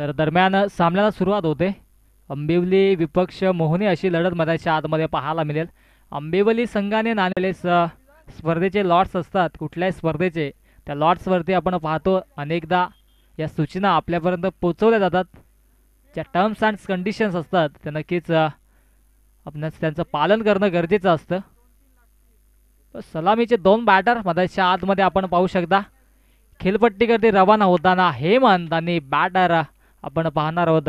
तर दरम्यान सामन्याला सुरुवात होते अंबिवली विपक्ष मोहनी अशी लढत मधाच्या आतमध्ये पाहायला मिळेल अंबिवली संघाने नाणलेले स्पर्धेचे लॉट्स असतात कुठल्याही स्पर्धेचे त्या लॉट्सवरती आपण पाहतो अनेकदा या सूचना आपल्यापर्यंत पोचवल्या जातात ज्या टर्म्स अँड कंडिशन्स असतात त्या नक्कीच आपण त्यांचं पालन करणं गरजेचं असतं सलामीचे दोन बॅटर मधाच्या आतमध्ये आपण पाहू शकता खेलपट्टीकरती रवाना होताना हेमंत आणि बॅटर आपण पाहणार आहोत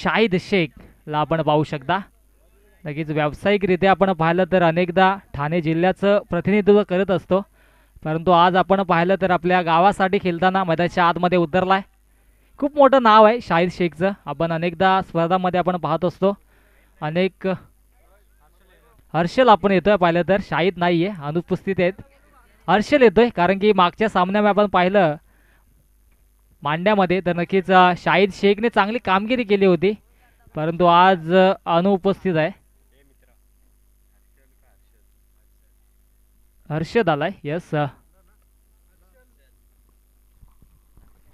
शाहिद शेखला आपण पाहू शकता नक्कीच व्यावसायिकरित्या आपण पाहिलं तर अनेकदा ठाणे जिल्ह्याचं प्रतिनिधित्व करत असतो परंतु आज आपण पाहिलं तर आपल्या गावासाठी खेळताना मैदानाच्या आतमध्ये उतरला आहे खूप मोठं नाव आहे शाहिद शेखचं आपण अनेकदा स्पर्धामध्ये आपण पाहत असतो अनेक हर्षल आपण येतोय पाहिलं तर शाहिद नाही आहे अनुपस्थित आहेत हर्षल येतोय कारण की मागच्या सामन्यामध्ये आपण पाहिलं मांड्यामध्ये तर नक्कीच शाहिद शेखने चांगली कामगिरी केली होती परंतु आज अनुपस्थित आहे हर्षद आलाय यस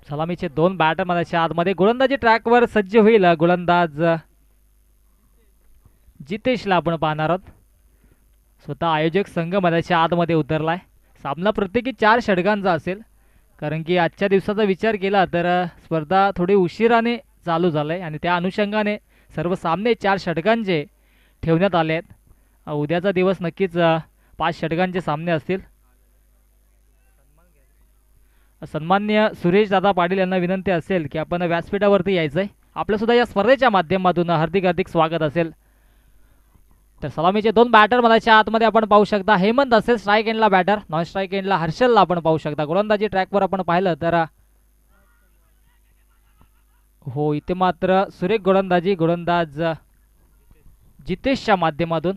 सलामीचे दोन बॅटर मधाच्या आतमध्ये गोलंदाजी ट्रॅकवर सज्ज होईल गोलंदाज जितेशला आपण पाहणार आहोत स्वतः आयोजक संघ मधाच्या आतमध्ये उतरलाय सामना प्रत्येकी चार षडगांचा असेल कारण की आजच्या दिवसाचा विचार केला तर स्पर्धा थोडी उशिराने चालू झालं आहे आणि त्या अनुषंगाने सर्व सामने चार षटकांचे ठेवण्यात आले आहेत उद्याचा दिवस नक्कीच पाच षटकांचे सामने असतील सन्मान्य सुरेश दादा पाटील यांना विनंती असेल की आपण व्यासपीठावरती यायचं आहे आपल्यासुद्धा या स्पर्धेच्या माध्यमातून हार्दिक हार्दिक स्वागत असेल तर सलामीचे दोन बॅटर मधाच्या आतमध्ये आपण पाहू शकता हेमंत असेल स्ट्राईक एंडला बॅटर नॉन स्ट्राईक एंडला हर्षलला आपण पाहू शकता गोलंदाजी ट्रॅकवर आपण पाहिलं तर हो इथे मात्र सुरेख गोलंदाजी गोलंदाज जितेशच्या माध्यमातून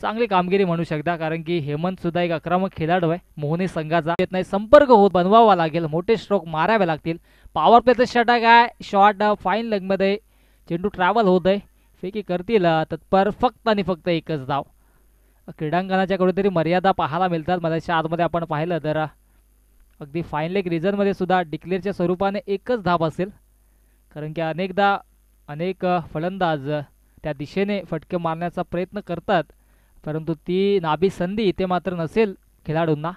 चांगली कामगिरी म्हणू शकता कारण की हेमंत सुद्धा एक आक्रमक खेळाडू आहे मोहनी संघाचा येत नाही संपर्क होत बनवावा लागेल मोठे स्ट्रोक मारावे लागतील पॉवर प्लेचा षटक आहे शॉर्ट फाईन लगमध्ये चेंडू ट्रॅव्हल होत आहे फेकी करतील तर फक्त आणि फक्त एकच धाव क्रीडांगणाच्या कुठेतरी मर्यादा पाहायला मिळतात मधाच्या आतमध्ये आपण पाहिलं तर अगदी फायनल एक रिझनमध्ये सुद्धा डिक्लेअरच्या स्वरूपाने एकच धाव असेल कारण की अनेकदा अनेक फलंदाज त्या दिशेने फटके मारण्याचा प्रयत्न करतात परंतु ती नाभी संधी इथे मात्र नसेल खेळाडूंना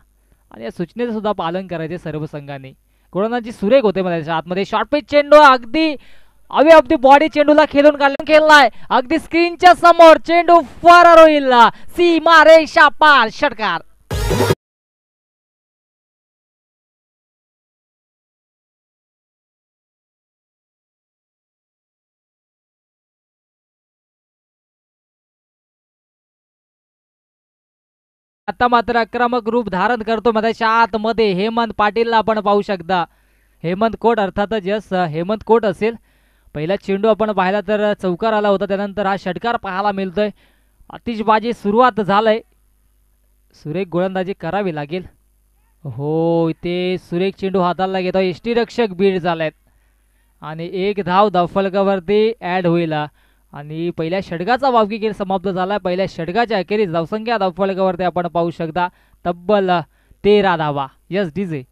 आणि या सूचनेचं सुद्धा पालन करायचे सर्व संघांनी कोरोनाची सुरेख होते मला आतमध्ये शॉर्ट पिच चेंडू अगदी अवे दी बॉडी चेंडूला खेळून घालून खेळलाय अगदी स्क्रीनच्या समोर चेंडू फरार होईल सी मारे पार षटकार आता मात्र आक्रमक रूप धारण करतो मदे आतमध्ये हेमंत पाटीलला आपण पाहू शकता हेमंत कोट अर्थातच हेमंत कोट असेल पहिला चेंडू आपण पाहिला तर चौकार आला होता त्यानंतर हा षटकार पाहायला मिळतोय आतिषबाजी सुरुवात झालंय सुरेख गोलंदाजी करावी लागेल हो इथे सुरेख चेंडू हाताला घेतो यष्टीरक्षक बीड झालेत आणि एक धाव धावफलकावरती ॲड होईल आणि पहिल्या षटकाचा वावकी केल समाप्त झाला पहिल्या षटकाच्या अखेरीस धावसंख्या धावफलकावरती आपण पाहू शकता तब्बल तेरा धावा यस जे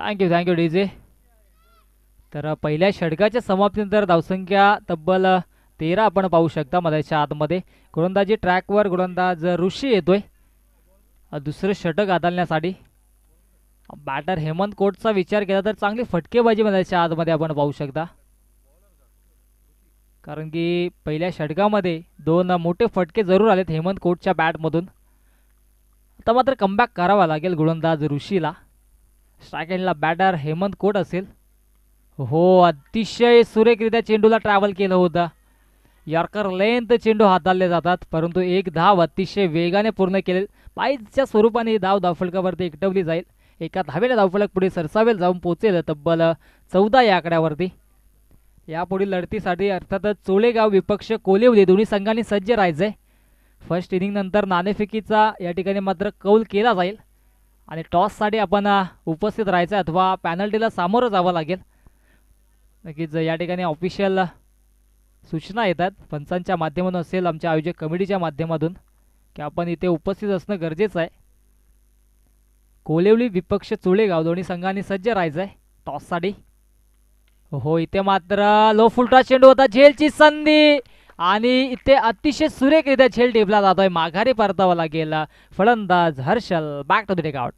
थँक्यू थँक्यू डी जे तर पहिल्या षटकाच्या समाप्तीनंतर धावसंख्या तब्बल तेरा आपण पाहू शकता मधाच्या आतमध्ये गोलंदाजी ट्रॅकवर गोलंदाज ऋषी येतोय दुसरं षटक आदळण्यासाठी बॅटर हेमंत कोटचा विचार केला तर चांगली फटकेबाजी मधाच्या आतमध्ये आपण पाहू शकता कारण की पहिल्या षटकामध्ये दोन मोठे फटके जरूर आलेत हेमंत कोटच्या बॅटमधून आता मात्र कमबॅक करावा लागेल गोलंदाज ऋषीला सेकंडला बॅटर हेमंत कोट असेल हो अतिशय सुरेखरित्या चेंडूला ट्रॅव्हल केलं होतं यॉर्कर लेंथ चेंडू हाताळले जातात परंतु एक धाव अतिशय वेगाने पूर्ण केले पायच्या स्वरूपाने ही धाव धावफलकावरती एकटवली जाईल एका धावेला धावफलक पुढे सरसावेल जाऊन पोचेल तब्बल चौदा या आकड्यावरती यापुढील लढतीसाठी अर्थातच चोळेगाव विपक्ष कोलेवली दोन्ही संघांनी सज्ज राहायचं आहे फर्स्ट इनिंगनंतर नाणेफेकीचा या ठिकाणी मात्र कौल केला जाईल आणि टॉससाठी आपण उपस्थित राहायचं आहे अथवा पॅनल्टीला सामोरं जावं लागेल नक्कीच या ठिकाणी ऑफिशियल सूचना येतात पंचांच्या माध्यमातून असेल आमच्या आयोजक कमिटीच्या माध्यमातून की आपण इथे उपस्थित असणं गरजेचं आहे कोलेवली विपक्ष चुळेगाव दोन्ही संघांनी सज्ज राहायचं आहे टॉससाठी हो इथे मात्र लो फुलटा चेंडू होता झेलची संधी आणि इथे अतिशय सुरेखरित्या छेल टिपला जातोय माघारी परतावा लागेल फलंदाज Harshal back to the takeout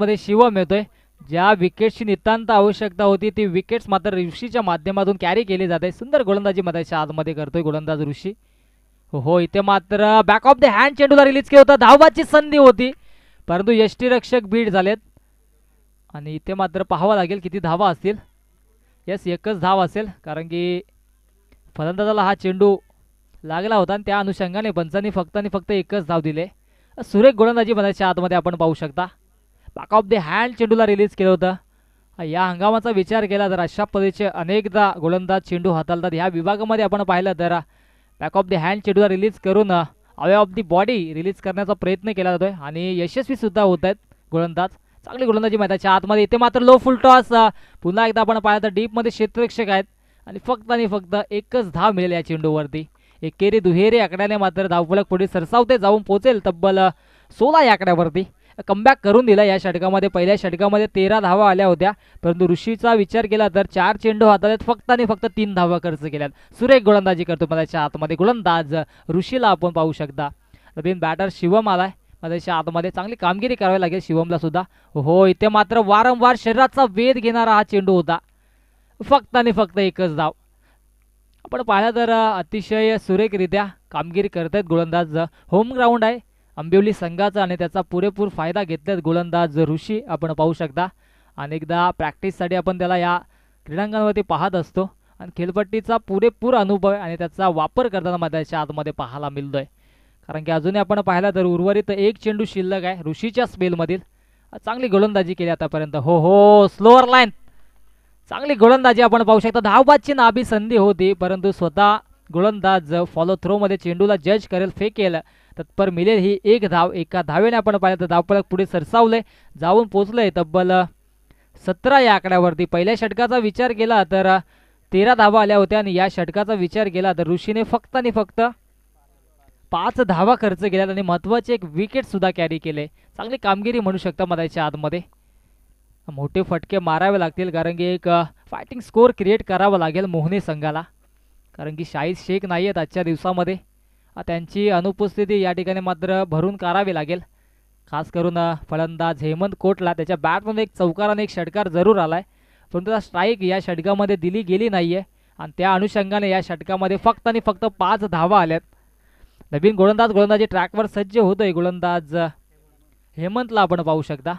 मध्ये शिवम मिळतोय ज्या विकेटची नितांत आवश्यकता होती ती विकेट्स मात्र ऋषीच्या माध्यमातून कॅरी केली जाते सुंदर गोलंदाजी मधाच्या आतमध्ये करतोय गोलंदाज ऋषी हो इथे मात्र बॅक ऑफ द हँड चेंडूला रिलीज केला होता धावाची संधी होती परंतु यष्टीरक्षक बीड झालेत आणि इथे मात्र पाहावं लागेल किती धावा असतील यस एकच धाव असेल कारण की फलंदाजाला हा चेंडू लागला होता आणि त्या अनुषंगाने पंचांनी फक्त आणि फक्त एकच धाव दिले सुरेख गोलंदाजी बनायच्या आतमध्ये आपण पाहू शकता बॅक ऑफ द हँड चेंडूला रिलीज केलं होतं या हंगामाचा विचार केला तर अशा पद्धतीचे अनेकदा गोलंदाज चेंडू हाताळतात ह्या विभागामध्ये आपण पाहिलं तर बॅक ऑफ द हँड चेंडूला रिलीज करून away of the body release करण्याचा प्रयत्न केला जातोय आणि यशस्वीसुद्धा होत आहेत गोलंदाज चांगली गोलंदाजी मैदानाच्या आतमध्ये येते मात्र लो फुल टॉस पुन्हा एकदा आपण पाहिलं तर डीपमध्ये क्षेत्ररक्षक आहेत आणि फक्त आणि फक्त एकच धाव मिळेल या चेंडूवरती एकेरी दुहेरी आकड्याने मात्र धावफलक पुढे सरसावते जाऊन पोचेल तब्बल सोळा या आकड्यावरती कमबॅक करून दिला या षटकामध्ये पहिल्या षटकामध्ये तेरा धावा आल्या होत्या परंतु ऋषीचा विचार केला तर चार चेंडू हाताळत फक्त आणि फक्त तीन धावा खर्च केल्यात सुरेख गोलंदाजी करतो मधाच्या आतमध्ये गोलंदाज ऋषीला आपण पाहू शकता नवीन बॅटर शिवम आलाय मधाच्या आतमध्ये चांगली कामगिरी करावी लागेल शिवमला सुद्धा हो इथे मात्र वारंवार शरीराचा वेध घेणारा हा चेंडू होता फक्त आणि फक्त एकच धाव आपण पाहिलं तर अतिशय सुरेखरित्या कामगिरी करत गोलंदाज होम ग्राउंड आहे आंबिवली संघाचा आणि त्याचा पुरेपूर फायदा घेतल्यात गोलंदाज ऋषी आपण पाहू शकता अनेकदा प्रॅक्टिससाठी आपण त्याला या क्रीडांगणावरती पाहत असतो आणि खेळपट्टीचा पुरेपूर अनुभव आणि त्याचा वापर करताना त्याच्या आतमध्ये पाहायला मिळतोय कारण की अजूनही आपण पाहिलं तर उर्वरित एक चेंडू शिल्लक आहे ऋषीच्या स्पेलमधील चांगली गोलंदाजी केली आतापर्यंत हो हो स्लोअर लाईन चांगली गोलंदाजी आपण पाहू शकता धावबादची नाभी संधी होती परंतु स्वतः गोलंदाज फॉलो थ्रोमध्ये चेंडूला जज करेल फेकेल तत्पर मिलेल ही एक धाव एका धावेने आपण पाहिलं तर धावपळक पुढे सरसावले जाऊन आहे तब्बल सतरा या आकड्यावरती पहिल्या षटकाचा विचार केला तर तेरा धावा आल्या होत्या आणि या षटकाचा विचार केला तर ऋषीने फक्त आणि फक्त पाच धावा खर्च केल्यात आणि महत्त्वाचे एक विकेट सुद्धा कॅरी केले चांगली कामगिरी म्हणू शकता मदाच्या आतमध्ये मोठे फटके मारावे लागतील कारण की एक फायटिंग स्कोर क्रिएट करावा लागेल मोहने संघाला कारण की शाहीद शेख नाही आहेत आजच्या दिवसामध्ये त्यांची अनुपस्थिती या ठिकाणी मात्र भरून करावी लागेल खास करून फलंदाज हेमंत कोटला त्याच्या बॅटमधून एक चौकार आणि एक षटकार जरूर आला आहे परंतु त्याचा स्ट्राईक या षटकामध्ये दिली गेली नाही आहे आणि त्या अनुषंगाने या षटकामध्ये फक्त आणि फक्त पाच धावा आल्यात नवीन गोलंदाज गोलंदाजी ट्रॅकवर सज्ज होतोय गोलंदाज हेमंतला आपण पाहू शकता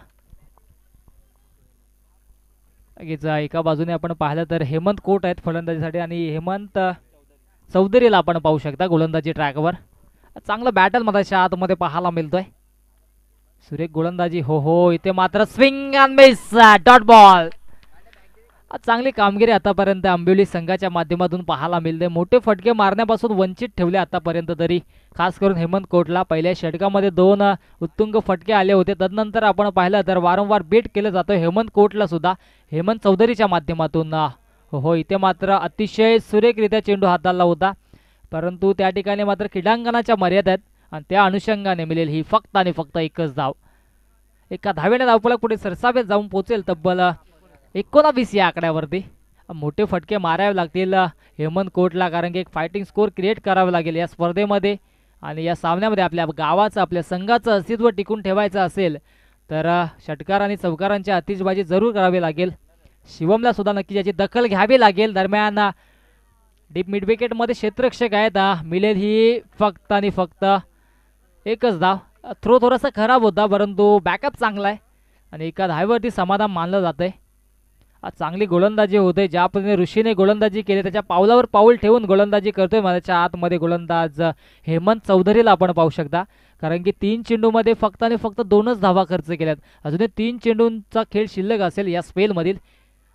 लगेच एका बाजूने आपण पाहिलं तर हेमंत कोट आहेत फलंदाजीसाठी आणि हेमंत चौधरीला आपण पाहू शकता गोलंदाजी ट्रॅकवर चांगलं बॅटल मधाच्या आतमध्ये पाहायला मिळतोय सुरेख गोलंदाजी हो हो इथे मात्र swing and miss dot ball चांगली कामगिरी आतापर्यंत आंबिवली संघाच्या माध्यमातून पाहायला मिळते मोठे फटके मारण्यापासून वंचित ठेवले आतापर्यंत तरी खास करून हेमंत कोटला पहिल्या षटकामध्ये दोन uh, उत्तुंग फटके आले होते तदनंतर आपण पाहिलं तर वारंवार बेट केलं जातो हेमंत कोटला सुद्धा हेमंत चौधरीच्या माध्यमातून uh, हो इथे मात्र अतिशय सुरेखरित्या चेंडू हाताला होता परंतु त्या ठिकाणी मात्र क्रीडांगणाच्या मर्यादा आहेत आणि त्या अनुषंगाने मिळेल ही फक्त आणि फक्त एकच धाव एका धावेने धावपला पुढे सरसावेत जाऊन पोचेल तब्बल एकोणावीस या आकड्यावरती मोठे फटके मारावे लागतील हेमंत कोर्टला कारण की एक फायटिंग स्कोर क्रिएट करावा लागेल या स्पर्धेमध्ये आणि या सामन्यामध्ये आपल्या गावाचं आपल्या संघाचं अस्तित्व टिकून ठेवायचं असेल तर षटकार आणि चौकारांची अतिशबाजी जरूर करावी लागेल शिवमला सुद्धा नक्की याची दखल घ्यावी लागेल दरम्यान डीप मिडविकेटमध्ये क्षेत्ररक्षक आहेत मिलेल ही फक्त आणि फक्त एकच धाव थ्रो थोडासा खराब होता परंतु बॅकअप चांगला आहे आणि एका धावीवरती समाधान मानलं जातं आहे चांगली गोलंदाजी होते ज्या ऋषीने गोलंदाजी केली त्याच्या पावलावर पाऊल ठेवून गोलंदाजी करतोय माझ्याच्या आतमध्ये गोलंदाज हेमंत चौधरीला आपण पाहू शकता कारण की तीन चेंडूमध्ये फक्त आणि फक्त दोनच धावा खर्च केल्यात अजूनही तीन चेंडूंचा खेळ शिल्लक असेल या स्पेलमधील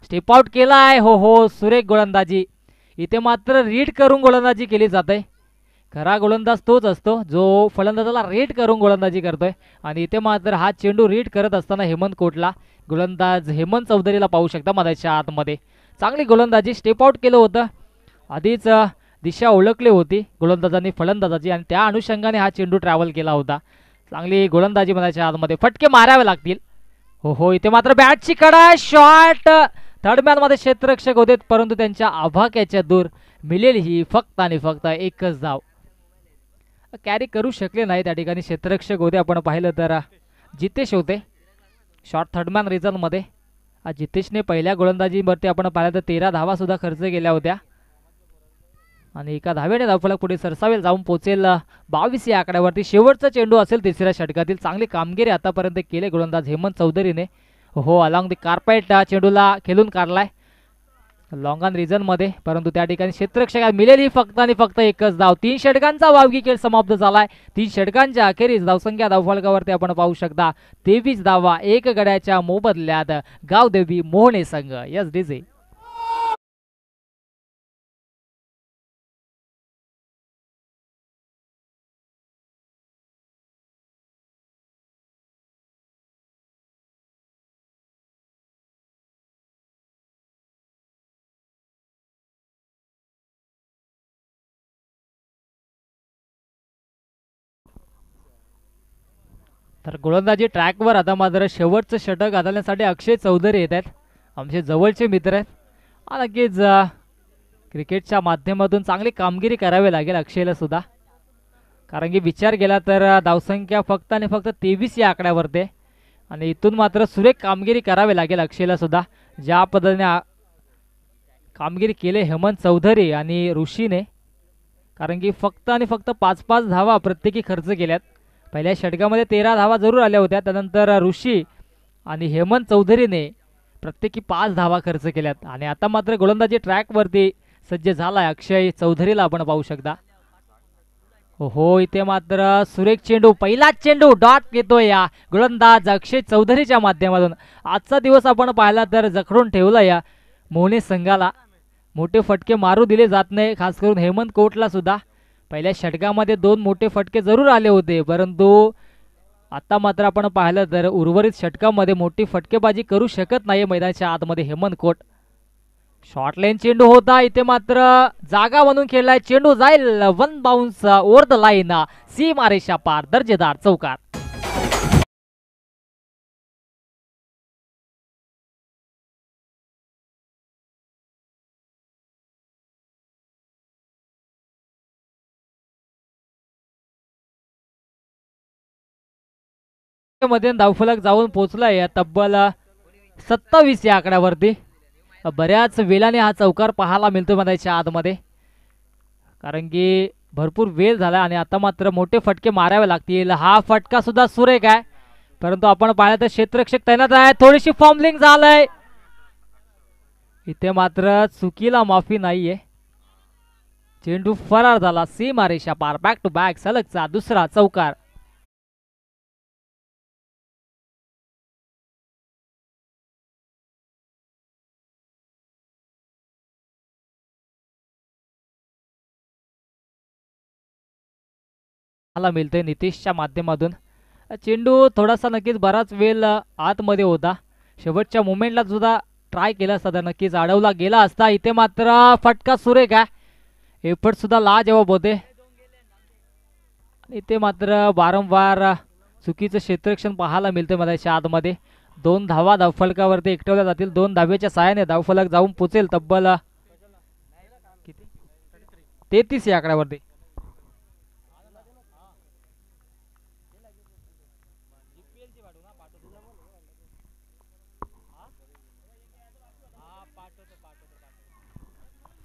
स्टेप आउट केला आहे हो हो सुरेख गोलंदाजी इथे मात्र रीड करून गोलंदाजी केली जाते खरा गोलंदाज तोच असतो जो फलंदाजाला रीड करून गोलंदाजी करतोय आणि इथे मात्र हा चेंडू रीड करत असताना हेमंत कोटला गोलंदाज हेमंत चौधरीला पाहू शकता मधाच्या आतमध्ये चांगली गोलंदाजी स्टेप आउट केलं होतं आधीच दिशा ओळखली होती गोलंदाजांनी फलंदाजाची आणि त्या अनुषंगाने हा चेंडू ट्रॅव्हल केला होता चांगली गोलंदाजी मधाच्या आतमध्ये फटके मारावे लागतील हो हो इथे मात्र बॅटची कडा शॉर्ट थर्ड मध्ये क्षेत्ररक्षक होते परंतु त्यांच्या आभाक्याच्या दूर मिळेल ही फक्त आणि फक्त एकच धाव कॅरी करू शकले नाही त्या ठिकाणी क्षेत्ररक्षक होते आपण पाहिलं तर जितेश होते शॉर्ट थर्डमॅन रिझनमध्ये जितेशने पहिल्या गोलंदाजीवरती आपण पाहिलं तर तेरा धावासुद्धा खर्च केल्या होत्या आणि एका धावेने धावफलक पुढे सरसावेल जाऊन पोचेल बावीस या आकड्यावरती शेवटचा चेंडू असेल तिसऱ्या षटकातील चांगली कामगिरी आतापर्यंत केले गोलंदाज हेमंत चौधरीने हो अलॉंग द कार्पेट चेंडूला खेळून काढलाय लॉंग ऑन मध्ये परंतु त्या ठिकाणी क्षेत्रक्षकात मिलेली फक्त आणि फक्त एकच धाव तीन षटकांचा वावगी खेळ समाप्त झालाय तीन षटकांच्या अखेरीस धावसंख्या धावफलकावरती आपण पाहू शकता तेवीस धावा एक गड्याच्या मोबदल्यात गावदेवी मोहणे संघ यस डीजे तर गोलंदाजी ट्रॅकवर आता मात्र शेवटचं षटक घालण्यासाठी अक्षय चौधरी येत आहेत आमचे जवळचे मित्र आहेत नक्कीच क्रिकेटच्या माध्यमातून चांगली कामगिरी करावी लागेल अक्षयला सुद्धा कारण की विचार केला तर धावसंख्या फक्त आणि फक्त तेवीस या आकड्यावरती आणि इथून मात्र सुरेख कामगिरी करावी लागेल अक्षयला सुद्धा ज्या पद्धतीने कामगिरी केले हेमंत चौधरी आणि ऋषीने कारण की फक्त आणि फक्त पाच पाच धावा प्रत्येकी खर्च केल्यात पहिल्या षटकामध्ये तेरा धावा जरूर आल्या होत्या त्यानंतर ऋषी आणि हेमंत चौधरीने प्रत्येकी पाच धावा खर्च केल्यात आणि आता मात्र गोलंदाजी ट्रॅकवरती सज्ज झाला अक्षय चौधरीला आपण पाहू शकता हो इथे मात्र सुरेख चेंडू पहिलाच चेंडू डॉट येतोय या गोलंदाज अक्षय चौधरीच्या माध्यमातून आजचा दिवस आपण पाहिला तर जखडून ठेवला या मोहने संघाला मोठे फटके मारू दिले जात नाही खास करून हेमंत कोर्टला सुद्धा पहिल्या षटकामध्ये दोन मोठे फटके जरूर आले होते परंतु आता मात्र आपण पाहिलं तर उर्वरित षटकामध्ये मोठी फटकेबाजी करू शकत नाही मैदानाच्या आतमध्ये हेमंत कोट शॉर्टलाईन चेंडू होता इथे मात्र जागा म्हणून खेळलाय चेंडू जाईल one bounce over the line सी मारेशा पार दर्जेदार चौकार मध्ये धावफलक जाऊन पोहोचलाय तब्बल सत्तावीस या आकड्यावरती बऱ्याच वेळाने हा चौकार पाहायला मिळतो मधाच्या आतमध्ये कारण की भरपूर वेळ झाला आणि आता मात्र मोठे फटके मारावे लागतील हा फटका सुद्धा सुरेख आहे परंतु आपण पाहिलं तर क्षेत्रक्षक तैनात आहे थोडीशी फॉर्मलिंग झालंय इथे मात्र चुकीला माफी नाहीये चेंडू फरार झाला सी मारेशा पार बॅक टू बॅक सलगचा दुसरा चौकार पाहायला मिळते नितीशच्या माध्यमातून चेंडू थोडासा नक्कीच बराच वेळ आतमध्ये होता शेवटच्या मुमेंटला सुद्धा ट्राय केला असता नक्कीच अडवला गेला असता इथे मात्र फटका सुरेख आहे एफर्ट सुद्धा ला जवाब होते इथे मात्र वारंवार चुकीचं क्षेत्रक्षण पाहायला मिळते याच्या आतमध्ये दोन धावा धावफलकावरती एकटवल्या जातील दोन धावेच्या सहाय्याने धावफलक जाऊन पोचेल तब्बल तेहतीस या आकड्यावरती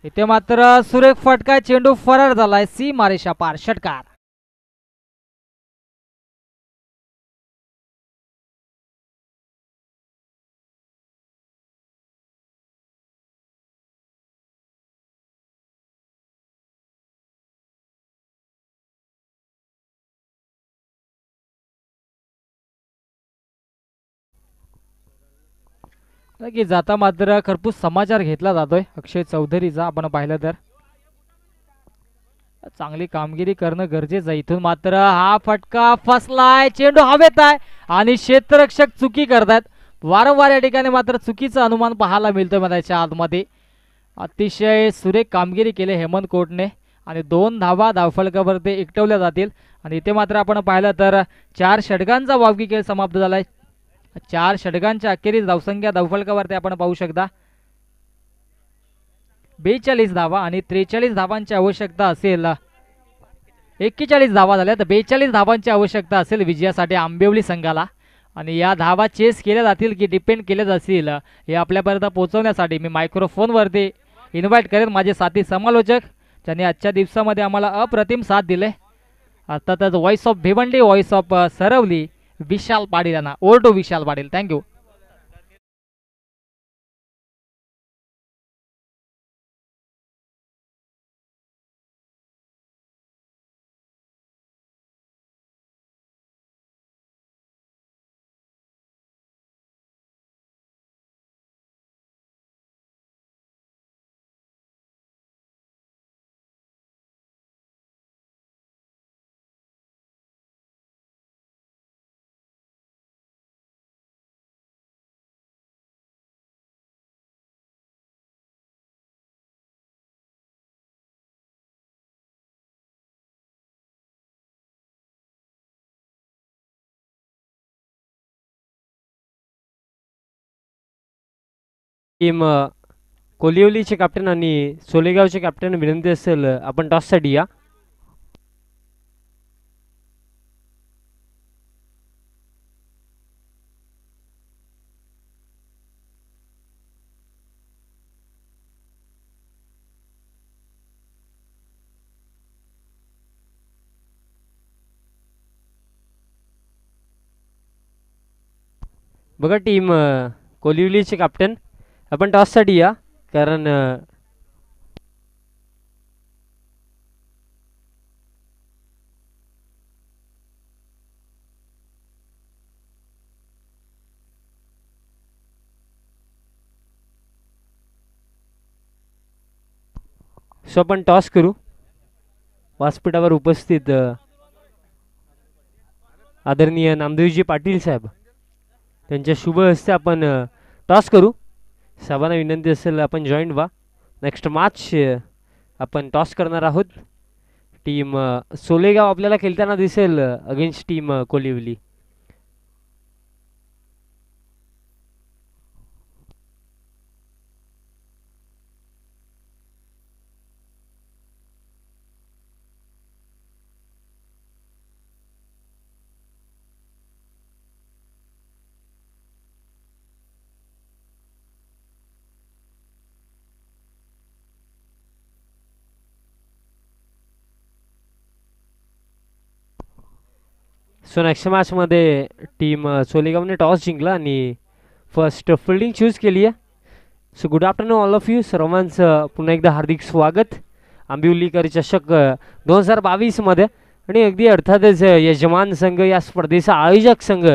इथे मात्र सुरेख फटका चेंडू फरार झालाय सी मारेशा पार षटकार की जाता मात्र खरपूस समाचार घेतला जातोय अक्षय चौधरीचा आपण पाहिलं तर चांगली कामगिरी करणं गरजेचं आहे इथून मात्र हा फटका फसलाय चेंडू हवेत आहे आणि क्षेत्ररक्षक चुकी करतायत वारंवार या ठिकाणी मात्र चुकीचं अनुमान पाहायला मला याच्या आतमध्ये अतिशय सुरेख कामगिरी केली हेमंत कोटने आणि दोन धावा धावफळकावर ते एकटवल्या जातील आणि इथे मात्र आपण पाहिलं तर चार षटकांचा वावगी खेळ समाप्त झालाय चार षटकांच्या अखेरीस धावसंख्या धावफलकावरती आपण पाहू शकता बेचाळीस धावा आणि त्रेचाळीस धावांची आवश्यकता असेल एक्केचाळीस धावा झाल्या तर बेचाळीस धावांची आवश्यकता असेल विजयासाठी आंबेवली संघाला आणि या धावा चेस केल्या जातील की डिपेंड केल्या जातील हे आपल्यापर्यंत पोहोचवण्यासाठी मी मायक्रोफोनवरती इन्व्हाइट करेन माझे साथी समालोचक ज्यांनी आजच्या दिवसामध्ये आम्हाला अप्रतिम साथ दिले अर्थातच voice of Bhiwandi voice of Sarawali Vishal ಪಾಡಿಲನ or to Vishal Padil thank you team कोलिवलीचे कॅप्टन आणि सोलेगावचे कॅप्टन विनंती असेल आपण टॉससाठी या बघा टीम कोलिवलीचे कॅप्टन आपण टॉससाठी या कारण सो आपण टॉस करू व्यासपीठावर उपस्थित आदरणीय नामदेवजी पाटील साहेब त्यांच्या शुभ हस्ते आपण टॉस करू सर्वांना विनंती असेल आपण जॉईंट व्हा नेक्स्ट मॅच आपण टॉस करणार आहोत टीम सोलेगाव आपल्याला खेळताना दिसेल against team Koliwali so next मॅचमध्ये टीम सोलेगावने टॉस जिंकला आणि फर्स्ट फिल्डिंग चूज केली आहे so good afternoon all of you सर्वांचं पुन्हा एकदा हार्दिक स्वागत आंबिवलीकर चषक uh, दोन हजार बावीसमध्ये आणि अगदी अर्थातच uh, यजमान संघ या स्पर्धेचा आयोजक संघ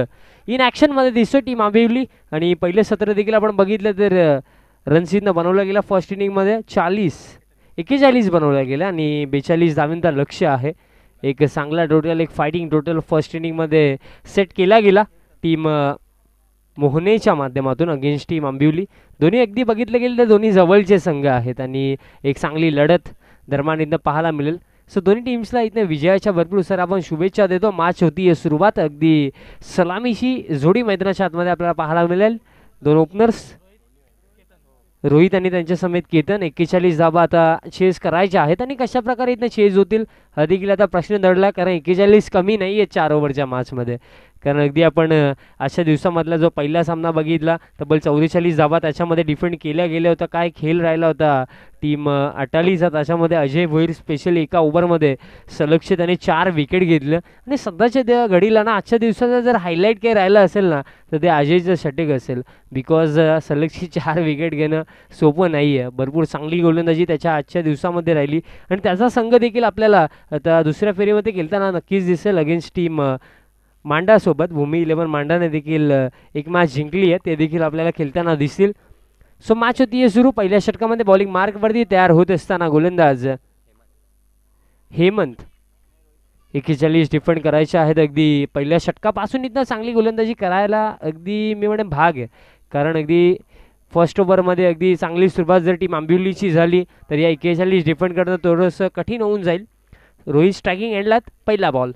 इन ॲक्शनमध्ये दिसतो टीम आंबिवली आणि पहिले सत्र देखील आपण बघितलं तर uh, रनसीदनं बनवला गेला फर्स्ट इनिंगमध्ये चाळीस एक्केचाळीस बनवला गेला आणि बेचाळीस धावींचा लक्ष आहे एक चांगला टोटल एक फायटिंग टोटल फर्स्ट इनिंगमध्ये सेट केला गेला टीम मोहनेच्या माध्यमातून अगेन्स्ट टीम आंबिवली दोन्ही अगदी बघितलं गेलं तर दोन्ही जवळचे संघ आहेत आणि एक चांगली लढत दरम्यान इथनं पाहायला मिळेल सो दोन्ही टीम्सला इथनं विजयाच्या भरपूर सर आपण शुभेच्छा देतो मॅच होती सुरुवात अगदी सलामीशी जोडी मैदानाच्या आतमध्ये आपल्याला पाहायला मिळेल दोन ओपनर्स रोहित आणि त्यांच्या समेत केतन एक्केचाळीस धाबा आता चेस करायचे आहेत आणि कशा प्रकारे इथनं चेस होतील हा देखील आता प्रश्न दडला कारण एक्केचाळीस कमी नाही आहे चार ओव्हरच्या मॅचमध्ये कारण अगदी आपण आजच्या दिवसामधला जो पहिला सामना बघितला तब्बल चौवेचाळीस धावा त्याच्यामध्ये डिफेंड केल्या गेल्या होता काय खेळ राहिला होता टीम अटालीचा त्याच्यामध्ये अजय भोईर स्पेशली एका ओव्हरमध्ये सलक्ष त्याने चार विकेट घेतलं आणि सध्याच्या त्या घडीला ना आजच्या दिवसाचा जर हायलाईट काही राहिलं असेल ना तर ते अजयचं षटक असेल बिकॉज सलगशी चार विकेट घेणं सोपं नाही आहे भरपूर चांगली गोलंदाजी त्याच्या आजच्या दिवसामध्ये राहिली आणि त्याचा संघ देखील आपल्याला आता दुसऱ्या फेरीमध्ये खेळताना नक्कीच दिसेल अगेन्स्ट टीम मांडासोबत भूमी इलेव्हन मांडाने देखील एक मॅच जिंकली आहे ते देखील आपल्याला खेळताना दिसतील सो मॅच होती आहे सुरू पहिल्या षटकामध्ये बॉलिंग मार्कवरती तयार होत असताना गोलंदाज हेमंत एकेचाळीस डिफेंड करायचे आहेत अगदी पहिल्या षटकापासून इथं चांगली गोलंदाजी करायला अगदी मी म्हणे भाग आहे कारण अगदी फर्स्ट ओव्हरमध्ये अगदी चांगली सुरुवात जर टीम आंबिवलीची झाली तर या एकेचाळीस डिफेंड करणं थोडंसं कठीण होऊन जाईल रोहित स्ट्रायकिंग एंडलात पहिला बॉल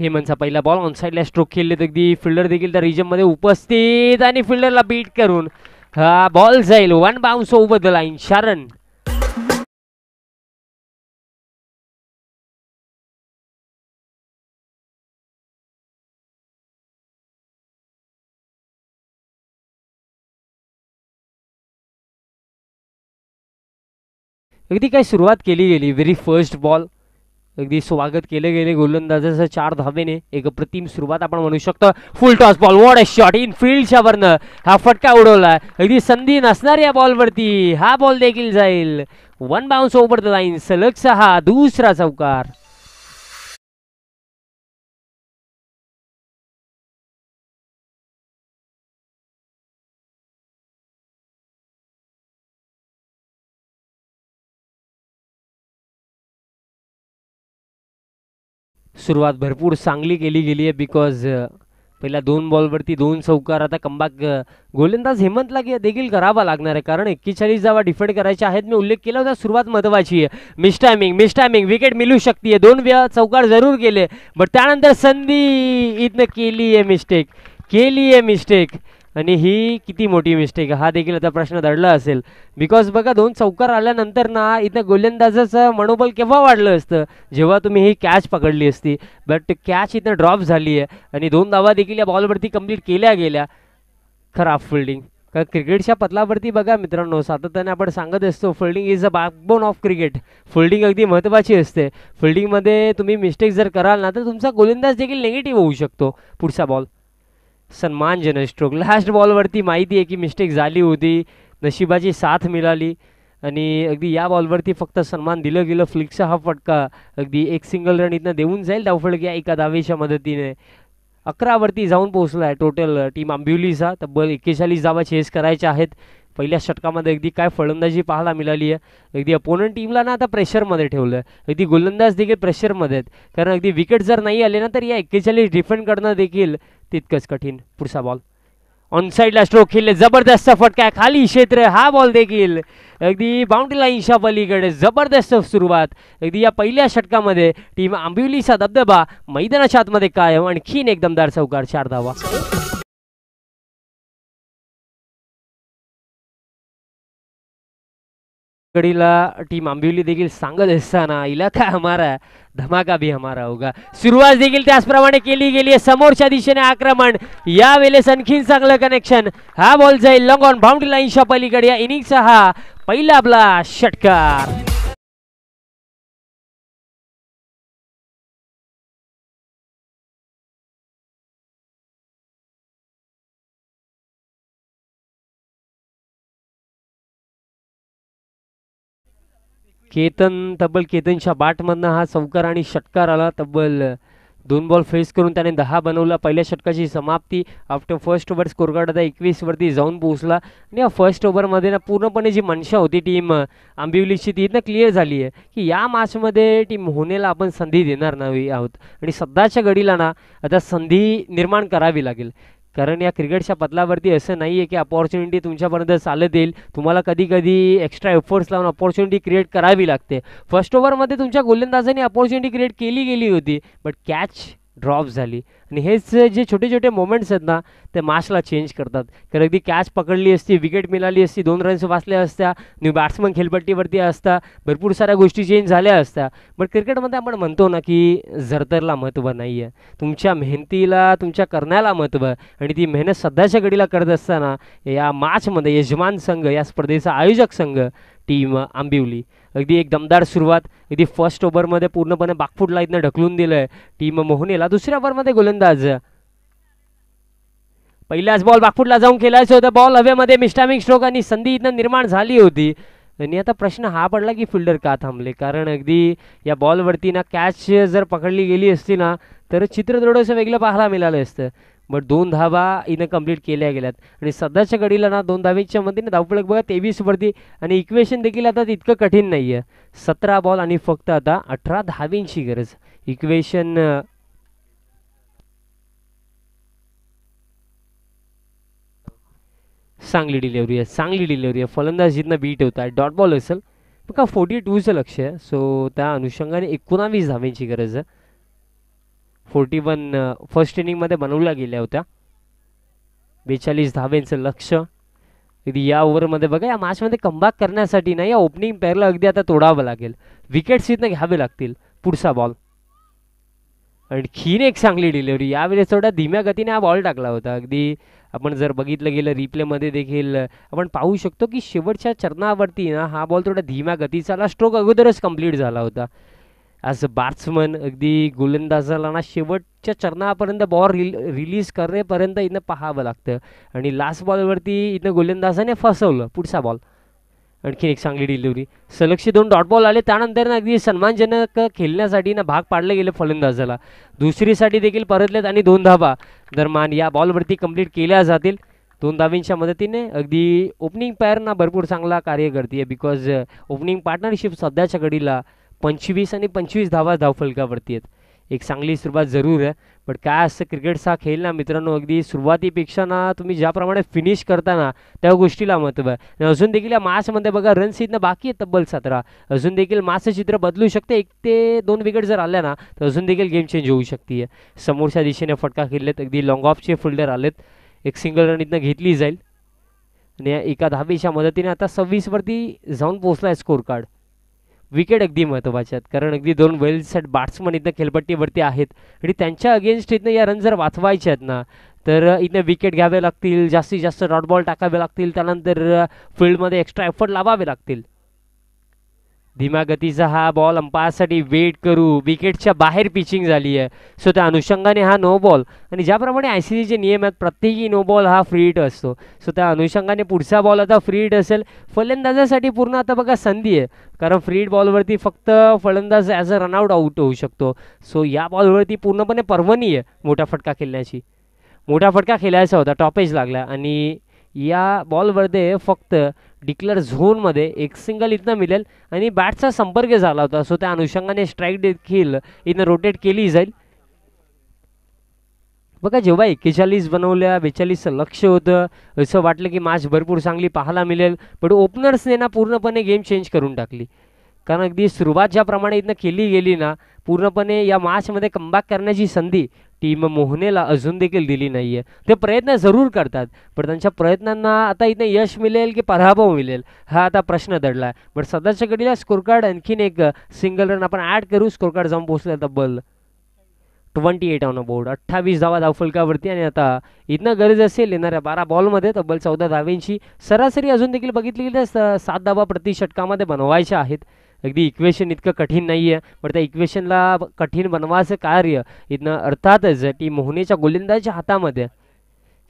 हेमंतचा पहिला बॉल ऑन साईडला स्ट्रोक खेळले अगदी फिल्डर देखील त्या मध्ये उपस्थित आणि फिल्डरला बीट करून हा बॉल जाईल one bounce over the line शारण अगदी काय सुरुवात केली गेली व्हेरी फर्स्ट बॉल अगदी स्वागत केलं गेले गोलंदाजाचं चार धावेने एक प्रतिम सुरुवात आपण म्हणू शकतो फुल टॉस बॉल वॉड शॉट इन फील्डच्या वरनं हा फटका उडवला अगदी संधी नसणार या बॉलवरती हा बॉल देखील जाईल one bounce over the line सलग सहा दुसरा चौकार सुरुवात भरपूर चांगली केली गेली आहे बिकॉज पहिल्या दोन बॉलवरती दोन चौकार आता कंबाक गोलंदाज हेमंतला देखील करावा लागणार आहे कारण एक्केचाळीस जावा डिफेंड करायचे आहेत मी उल्लेख केला होता सुरुवात महत्वाची आहे miss timing miss timing wicket मिळू शकते दोन वेळा चौकार जरूर गेले बट त्यानंतर संधी इथनं केली आहे मिस्टेक केली आहे मिस्टेक आणि ही किती मोठी मिस्टेक हा देखील आता प्रश्न दडला असेल बिकॉज बघा दोन चौकार आल्यानंतर ना इथं गोलंदाजाचं मनोबल केव्हा वाढलं असतं जेव्हा तुम्ही ही कॅच पकडली असती बट कॅच इथं ड्रॉप झाली आहे आणि दोन धावा देखील या बॉलवरती कंप्लीट केल्या गेल्या खराब फिल्डिंग कारण क्रिकेटच्या पतलावरती बघा मित्रांनो सातत्याने आपण सांगत असतो fielding is a backbone of cricket fielding अगदी महत्त्वाची असते फिल्डिंगमध्ये तुम्ही मिस्टेक जर कराल ना तर तुमचा गोलंदाज देखील नेगेटिव्ह होऊ शकतो पुढचा बॉल सन्मानजनक स्ट्रोक लास्ट बॉलवरती माहिती आहे की मिस्टेक झाली होती नशिबाची साथ मिळाली आणि अगदी या बॉलवरती फक्त सन्मान दिलं गेलं फ्लिक्सचा हा फटका अगदी एक सिंगल रन इथनं देऊन जाईल धावफलक्या एका दावेच्या मदतीने अकरावरती जाऊन पोहोचला आहे टोटल टीम आंबिवलीचा तब्बल एक्केचाळीस धावा चेस करायच्या आहेत पहिल्या षटकामध्ये अगदी काय फलंदाजी पाहायला मिळाली आहे अगदी अपोनंट टीमला ना आता प्रेशरमध्ये ठेवलं आहे अगदी गोलंदाज देखील प्रेशरमध्ये आहेत कारण अगदी विकेट जर नाही आले ना तर या एक्केचाळीस डिफेंड करणं देखील तितकंच कठीण पुढचा बॉल ऑन साईडला स्ट्रोक खेळले जबरदस्त फटका खाली क्षेत्र हा बॉल देखील अगदी बाउंड्री लाईनच्या पलीकडे जबरदस्त सुरुवात अगदी या पहिल्या षटकामध्ये टीम आंबिवलीचा दबदबा मैदानाच्या आतमध्ये कायम आणखीन एक दमदार चौकार चार धावा कड़ीला टीम आंबिवली देखील सांगत असताना इलाका हमारा धमाका भी हमारा होगा सुरुवात देखील त्याचप्रमाणे केली गेली आहे समोरच्या दिशेने आक्रमण यावेळेस आणखीन चांगलं कनेक्शन हा बॉल जाईल लॉंग ऑन बाउंड्री लाईन पलीकडे या इनिंगचा हा पहिला आपला षटकार केतन तब्बल केतनच्या बाटमधनं हा चौकार आणि षटकार आला तब्बल दोन बॉल फेस करून त्याने दहा बनवला पहिल्या षटकाची समाप्ती आफ्टर फर्स्ट ओव्हर स्कोरगार्ड आता वरती जाऊन पोहोचला आणि या फर्स्ट ओव्हरमध्ये ना पूर्णपणे जी मनशा होती टीम आंबिवलीची ती ना क्लिअर झाली आहे की या मॅचमध्ये टीम होण्याला आपण संधी देणार नाही आहोत आणि सध्याच्या घडीला ना आता संधी निर्माण करावी लागेल कारण या क्रिकेटच्या पदलावरती असं नाही आहे की अपॉर्च्युनिटी तुमच्यापर्यंत चालत येईल तुम्हाला कधी कधी एक्स्ट्रा एफर्ट्स लावून अपॉर्च्युनिटी क्रिएट करावी लागते फर्स्ट ओव्हरमध्ये तुमच्या गोलंदाजाने अपॉर्च्युनिटी क्रिएट केली गेली होती बट कॅच ड्रॉप झाली आणि हेच जे छोटे छोटे मोमेंट्स आहेत ना ते मॅचला चेंज करतात कारण अगदी कॅच पकडली असती विकेट मिळाली असती दोन रन्स वाचल्या असत्या न्यू बॅट्समन खेळपट्टीवरती असता भरपूर साऱ्या गोष्टी चेंज झाल्या असत्या बट क्रिकेटमध्ये आपण म्हणतो ना की जरतरला महत्त्व नाही आहे तुमच्या मेहनतीला तुमच्या करण्याला महत्त्व आणि ती मेहनत सध्याच्या घडीला करत असताना या मॅचमध्ये यजमान संघ या स्पर्धेचा आयोजक संघ टीम आंबिवली अगदी एक दमदार सुरुवात अगदी फर्स्ट ओव्हरमध्ये पूर्णपणे बागफूटला इथनं ढकलून दिलं आहे टीम मोहनेला दुसऱ्या ओव्हरमध्ये गोलंदाज पहिलाच बॉल बागफूटला जाऊन खेळायचं होतं बॉल हवेमध्ये मिस्टामिक स्ट्रोक आणि संधी इथनं निर्माण झाली होती आणि आता प्रश्न हा पडला की फिल्डर का थांबले कारण अगदी या बॉलवरती ना कॅच जर पकडली गेली असती ना तर चित्र थोडंसं वेगळं पाहायला मिळालं असतं बट दोन धावा इनं कंप्लीट केल्या गेल्यात आणि सध्याच्या घडीला ना दोन धावींच्या मध्ये ना धावपळक बघा वरती आणि इक्वेशन देखील आता तितकं कठीण नाही आहे सतरा बॉल आणि फक्त आता अठरा धावेंची गरज इक्वेशन चांगली डिलेवरी आहे चांगली डिलेवरी आहे फलंदाज जिथनं बीट होत डॉट बॉल असेल बघा फोर्टी टूचं लक्ष आहे सो त्या अनुषंगाने एकोणावीस धाव्यांची गरज आहे फोर्टी वन फर्स्ट इनिंगमध्ये बनवल्या गेल्या होत्या बेचाळीस धावेंचं लक्ष अगदी या ओव्हरमध्ये बघा या मध्ये कमबॅक करण्यासाठी ना या ओपनिंग पेअरला अगदी आता तोडावं लागेल विकेट्स इथनं घ्यावे लागतील पुढचा बॉल आणखीन एक चांगली डिलेवरी यावेळेस थोड्या धीम्या गतीने हा बॉल टाकला होता अगदी आपण जर बघितलं गेलं रिप्लेमध्ये देखील आपण पाहू शकतो की शेवटच्या चरणावरती ना हा बॉल थोडा धीम्या गतीचा स्ट्रोक अगोदरच कम्प्लीट झाला होता असं अ बॅट्समन अगदी गोलंदाजाला ना शेवटच्या चरणापर्यंत बॉल रिल रिलीज करेपर्यंत इथनं पहावं लागतं आणि लास्ट बॉलवरती इथं गोलंदाजाने फसवलं पुढचा बॉल आणखीन एक चांगली डिलिव्हरी सलक्ष दोन डॉट बॉल आले त्यानंतर ना अगदी सन्मानजनक खेळण्यासाठी ना भाग पाडलं गेलं फलंदाजाला दुसरीसाठी देखील परतलेत आणि दोन धाबा दरम्यान या बॉलवरती कम्प्लीट केल्या जातील दोन धाबींच्या मदतीने अगदी ओपनिंग पॅर ना भरपूर चांगला कार्य करते बिकॉज ओपनिंग पार्टनरशिप सध्याच्या घडीला पंचवीस आणि पंचवीस धावा धावफलकावरती आहेत एक चांगली सुरुवात जरूर आहे पण काय असं क्रिकेटचा खेळ ना मित्रांनो अगदी सुरुवातीपेक्षा ना तुम्ही ज्याप्रमाणे फिनिश करता ना त्या गोष्टीला महत्त्व आहे अजून देखील या मासमध्ये बघा रन्स इथनं बाकी आहे तब्बल सतरा अजून देखील मासचं चित्र बदलू शकते एक ते दोन विकेट जर आल्या ना तर अजून देखील गेम चेंज होऊ शकते समोरच्या दिशेने फटका खेळलेत अगदी लॉंग ऑफचे फिल्डर आलेत एक सिंगल रन इथनं घेतली जाईल आणि एका दहावीच्या मदतीने आता सव्वीसवरती जाऊन पोचला आहे स्कोर कार्ड विकेट अगदी महत्त्वाच्या आहेत कारण अगदी दोन वेल सेट बॅट्समन इथं खेळपट्टीवरती आहेत आणि त्यांच्या अगेन्स्ट इथनं या रन जर वाचवायच्या आहेत ना तर इथनं विकेट घ्यावे लागतील जास्तीत जास्त रॉट बॉल टाकावे लागतील त्यानंतर फील्डमध्ये एक्स्ट्रा एफर्ट लावावे लागतील धीमा हा बॉल अंपायरसाठी वेट करू विकेटच्या बाहेर पिचिंग झाली आहे सो त्या अनुषंगाने हा नो बॉल आणि ज्याप्रमाणे आय सी सीचे नियम आहेत प्रत्येकी नो बॉल हा फ्री हिट असतो सो त्या अनुषंगाने पुढचा बॉल आता फ्री हिट असेल फलंदाजासाठी पूर्ण आता बघा संधी आहे कारण फ्री हिट बॉलवरती फक्त फलंदाज ॲज अ रनआउट आऊट होऊ शकतो सो या बॉलवरती पूर्णपणे पर्वणी आहे मोठा फटका खेळण्याची मोठा फटका खेळायचा होता टॉपेज लागला आणि या बॉलमध्ये फक्त डिक्लेअर झोनमध्ये एक सिंगल इथनं मिळेल आणि बॅटचा संपर्क झाला होता सो त्या अनुषंगाने स्ट्राईक देखील इथनं रोटेट केली जाईल बघा जेव्हा एक्केचाळीस बनवल्या बेचाळीसचं लक्ष होतं असं वाटलं की मॅच भरपूर चांगली पाहायला मिळेल पण ओपनर्सने ना पूर्णपणे गेम चेंज करून टाकली कारण अगदी सुरुवात ज्याप्रमाणे इथनं केली गेली ना पूर्णपणे या मॅचमध्ये कमबॅक करण्याची संधी टीम मोहनेला अजून देखील दिली नाही ते प्रयत्न जरूर करतात पण त्यांच्या प्रयत्नांना आता इथे यश मिळेल की पराभव मिळेल हा आता प्रश्न दडला आहे बट सध्याच्या घडीला स्कोर कार्ड आणखीन एक सिंगल रन आपण ॲड करू स्कोर कार्ड जाऊन पोहोचले तब्बल ट्वेंटी एट ऑन बोर्ड अठ्ठावीस धावा धावफलकावरती आणि आता इथनं गरज असेल येणाऱ्या बारा बॉलमध्ये तब्बल चौदा धावेंची सरासरी अजून देखील बघितली गेली तर सात धावा प्रतिषटकामध्ये बनवायच्या आहेत अगदी इक्वेशन इतकं कठीण नाही आहे पण त्या इक्वेशनला कठीण बनवायचं कार्य इथनं अर्थातच की मोहनेच्या गोलंदाजच्या हातामध्ये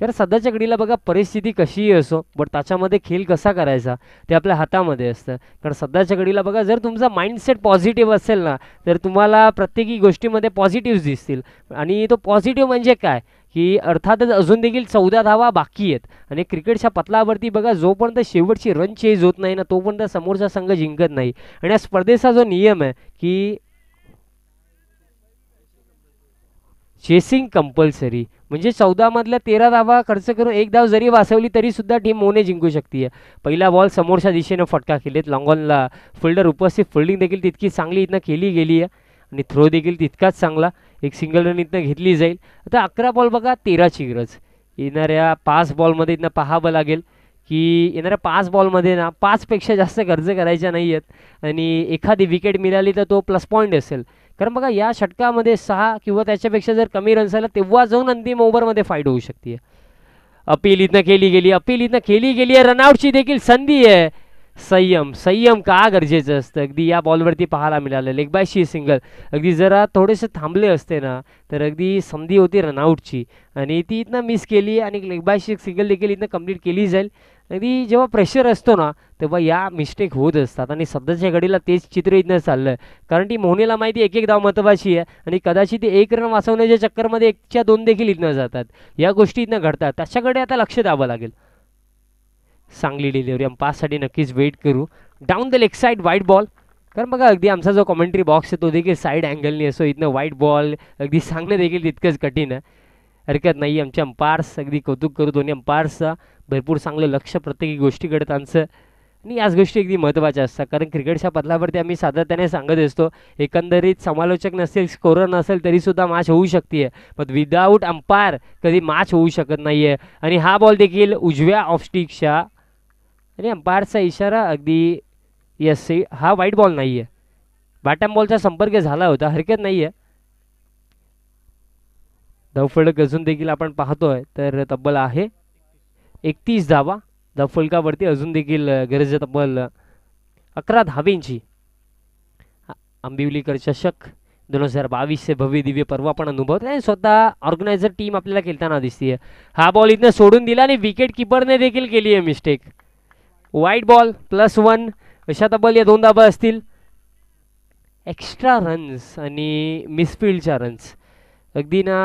तर सध्याच्या घडीला बघा परिस्थिती कशीही असो बट त्याच्यामध्ये खेळ कसा करायचा ते आपल्या हातामध्ये असतं कारण सध्याच्या घडीला बघा जर तुमचा माइंडसेट पॉझिटिव्ह असेल ना तर तुम्हाला प्रत्येकी गोष्टीमध्ये पॉझिटिव्ह दिसतील आणि तो पॉझिटिव्ह म्हणजे काय की अर्थातच अजून देखील चौदा धावा बाकी आहेत आणि क्रिकेटच्या पतलावरती बघा जोपर्यंत शेवटची रन चेज होत नाही ना तोपर्यंत समोरचा संघ जिंकत नाही आणि या स्पर्धेचा जो नियम आहे की चेसिंग कंपल्सरी म्हणजे चौदामधल्या तेरा धावा खर्च करून एक धाव जरी वाचवली सुद्धा टीम मोने जिंकू शकते पहिला बॉल समोरच्या दिशेनं फटका केलेत लॉंगॉनला फिल्डर उपस्थित फिल्डिंग देखील तितकी चांगली इथनं केली गेली आहे आणि थ्रो देखील तितकाच चांगला एक सिंगल रन इथनं घेतली जाईल आता अकरा बॉल बघा तेराची गरज येणाऱ्या पाच बॉलमध्ये इथनं पाहावं लागेल की येणाऱ्या पाच बॉलमध्ये ना पाचपेक्षा जास्त गरज करायच्या नाही आहेत आणि एखादी विकेट मिळाली तर तो प्लस पॉईंट असेल कारण बघा या षटकामध्ये सहा किंवा त्याच्यापेक्षा जर कमी रन्स आला तेव्हा जाऊन अंतिम ओव्हरमध्ये फाईट होऊ शकते अपील इथनं केली गेली अपील इथनं केली गेली आहे रनआउटची देखील संधी आहे संयम संयम का गरजेचं असतं अगदी या बॉलवरती पाहायला मिळालं लेगबायशी सिंगल अगदी जरा थोडेसे थांबले असते ना तर अगदी संधी होती रनआउटची आणि ती इथनं मिस केली आणि लेगबायशी सिंगल देखील इथनं कंप्लीट केली जाईल अगदी जेव्हा प्रेशर असतो ना तेव्हा या मिस्टेक होत असतात आणि सध्याच्या घडीला तेच चित्र इथनं चाललं कारण ती मोहनीला माहिती एक एक धाव महत्त्वाची आहे आणि कदाचित ते एक रन वाचवण्याच्या चक्करमध्ये एकच्या दोन देखील इथनं जातात या गोष्टी इथनं घडतात त्याच्याकडे आता लक्ष द्यावं लागेल चांगली डिलिव्हरी अंपाससाठी नक्कीच वेट करू down the leg side wide ball कारण बघा अगदी आमचा जो कॉमेंट्री बॉक्स आहे तो देखील साईड अँगलने असो इथनं वाईट बॉल अगदी सांगणं देखील तितकंच कठीण आहे हरकत नाही आमच्या अंपार्स अगदी कौतुक करू दोन्ही अंपायर्सचा भरपूर चांगलं लक्ष प्रत्येक गोष्टीकडे त्यांचं आणि याच गोष्टी अगदी महत्त्वाच्या असतात कारण क्रिकेटच्या पदलावरती आम्ही सातत्याने सांगत असतो एकंदरीत समालोचक नसेल स्कोरर नसेल तरीसुद्धा मॅच होऊ शकते आहे पण विदाऊट अंपायर कधी मॅच होऊ शकत नाही आहे आणि हा बॉल देखील उजव्या ऑफस्टिकच्या आणि अंपायरचा इशारा अगदी यस हा वाईट बॉल नाही आहे बॅटम बॉलचा संपर्क झाला होता हरकत नाही आहे धवफळक अजून देखील आपण पाहतोय तर तब्बल आहे एकतीस धावा धावफलकावरती अजून देखील गरज आहे तब्बल अकरा धावेंची आंबिवलीकर चषक दोन हजार बावीसचे भव्य दिव्य पर्व आपण अनुभवत आणि स्वतः ऑर्गनायझर टीम आपल्याला खेळताना दिसते हा बॉल इथनं सोडून दिला आणि विकेट किपरने देखील केली आहे मिस्टेक वाईट बॉल प्लस वन अशा तब्बल या दोन धाबा असतील एक्स्ट्रा रन्स आणि मिसफिल्डच्या रन्स अगदी ना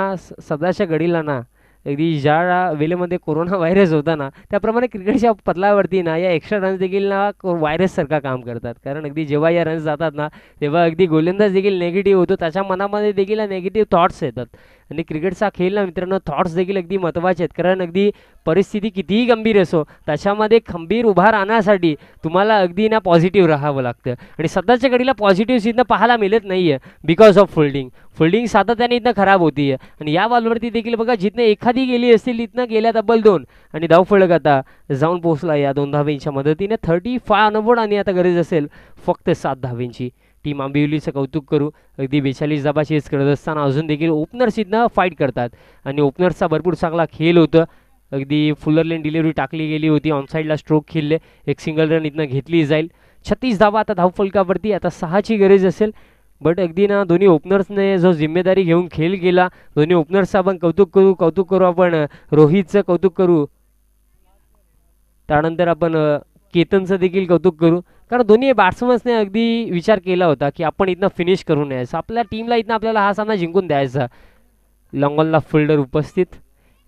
सदाच्या घडीला ना अगदी ज्या वेळेमध्ये कोरोना व्हायरस होता ना त्याप्रमाणे क्रिकेटच्या पतलावरती ना या एक्स्ट्रा रन्स देखील ना व्हायरससारखा काम करतात कारण अगदी जेव्हा या रन्स जातात ना तेव्हा अगदी गोलंदाज देखील नेगेटिव्ह होतो त्याच्या मनामध्ये देखील नेगेटिव्ह थॉट्स येतात आणि क्रिकेटचा खेळ ना मित्रांनो थॉट्स देखील अगदी महत्त्वाचे आहेत कारण अगदी परिस्थिती कितीही गंभीर असो त्याच्यामध्ये खंबीर उभा राहण्यासाठी तुम्हाला अगदी ना पॉझिटिव्ह राहावं लागतं आणि सध्याच्या घडीला पॉझिटिव्ह इथनं पाहायला मिळत नाही आहे बिकॉज ऑफ फोल्डिंग फोल्डिंग सातत्याने इथनं खराब होती आहे आणि या बॉलवरती देखील बघा जिथनं एखादी गेली असतील तिथनं गेल्या तब्बल दोन आणि धाव फळक आता जाऊन पोहोचला या दोन धावींच्या मदतीने थर्टी फाय अनुभव आणि आता गरज असेल फक्त सात धावींची टीम आंबिवलीचं कौतुक करू अगदी बेचाळीस दाबा चेस करत असताना अजून देखील ओपनर्स इथनं फाईट करतात आणि ओपनर्सचा भरपूर चांगला खेळ होतं अगदी फुलर लेन डिलिव्हरी टाकली गेली होती ऑनसाईडला स्ट्रोक खेळले एक सिंगल रन इथनं घेतली जाईल छत्तीस धावा आता धावफलकावरती आता सहाची गरज असेल बट अगदी ना दोन्ही ओपनर्सने जो जिम्मेदारी घेऊन खेळ गेला दोन्ही ओपनर्सचं आपण कौतुक करू कौतुक करू आपण रोहितचं कौतुक करू त्यानंतर आपण केतनचं देखील कौतुक करू कारण दोन्ही बॅट्समन्सने अगदी विचार केला होता की आपण इथनं फिनिश करू न्यायचं आपल्या टीमला इथनं आपल्याला हा सामना जिंकून द्यायचा लॉंगॉनला फिल्डर उपस्थित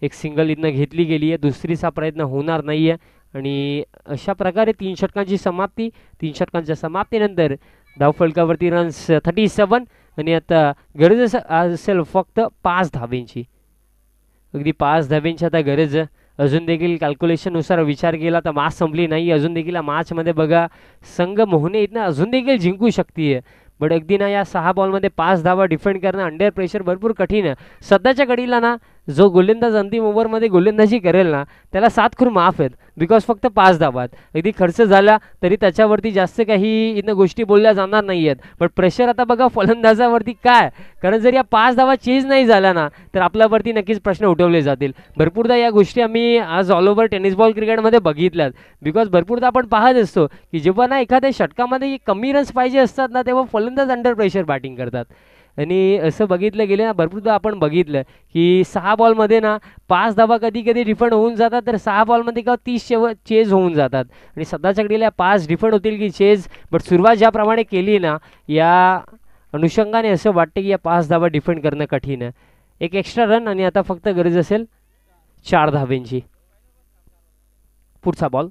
एक सिंगल इथनं घेतली गेली आहे दुसरीचा प्रयत्न होणार नाही आहे आणि अशा प्रकारे तीन षटकांची समाप्ती तीन षटकांच्या समाप्तीनंतर धावफलकावरती रन्स थर्टी सेवन आणि आता गरज असेल फक्त पाच धावेंची अगदी पाच धावेंची आता गरज आहे अजून देखील कॅल्क्युलेशननुसार विचार केला तर मास संपली नाही अजून देखील मार्च मध्ये बघा संघ मोहने इथनं अजून देखील जिंकू शकते बट अगदी ना या सहा बॉलमध्ये पाच धावा डिफेंड करणं अंडर प्रेशर भरपूर कठीण आहे सध्याच्या घडीला ना जो गोलंदाज अंतिम ओव्हरमध्ये गोलंदाजी करेल ना त्याला सात खूर माफ आहेत बिकॉज फक्त पाच धावात अगदी खर्च झाला तरी त्याच्यावरती जास्त काही इथं गोष्टी बोलल्या जाणार नाही आहेत पण प्रेशर आता बघा फलंदाजावरती काय कारण जर या पाच धावा चेंज नाही झाला ना तर आपल्यावरती नक्कीच प्रश्न उठवले जातील भरपूरदा या गोष्टी आम्ही आज ऑल ओव्हर टेनिस बॉल क्रिकेटमध्ये बघितल्यात बिकॉज भरपूरदा आपण पाहत असतो की जेव्हा ना एखाद्या षटकामध्ये कमी रन्स पाहिजे असतात ना तेव्हा फलंदाज अंडर प्रेशर बॅटिंग करतात आणि असं बघितलं गेलं ना भरपूरदा आपण बघितलं की सहा बॉलमध्ये ना पाच धावा कधी कधी डिफंड होऊन जातात तर सहा बॉलमध्ये का तीस शेव चेज होऊन जातात आणि सध्याच्या घडीला पाच डिफंड होतील की चेज बट सुरुवात ज्याप्रमाणे केली ना या अनुषंगाने असं वाटतं की या पाच धावा डिफेंड करणं कठीण आहे एक एक्स्ट्रा रन आणि आता फक्त गरज असेल चार धाब्यांची पुढचा बॉल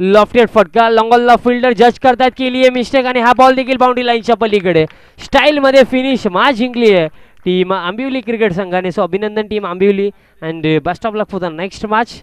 लॉफ्टेड फटका लॉंगॉलला फिल्डर जज करतात केली आहे मिस्टेक आणि हा बॉल देखील बाउंड्री लाईनच्या पलीकडे स्टाईलमध्ये फिनिश मा जिंकली आहे टीम आंबिवली क्रिकेट संघाने सो अभिनंदन team Ambivali and best of luck for the next match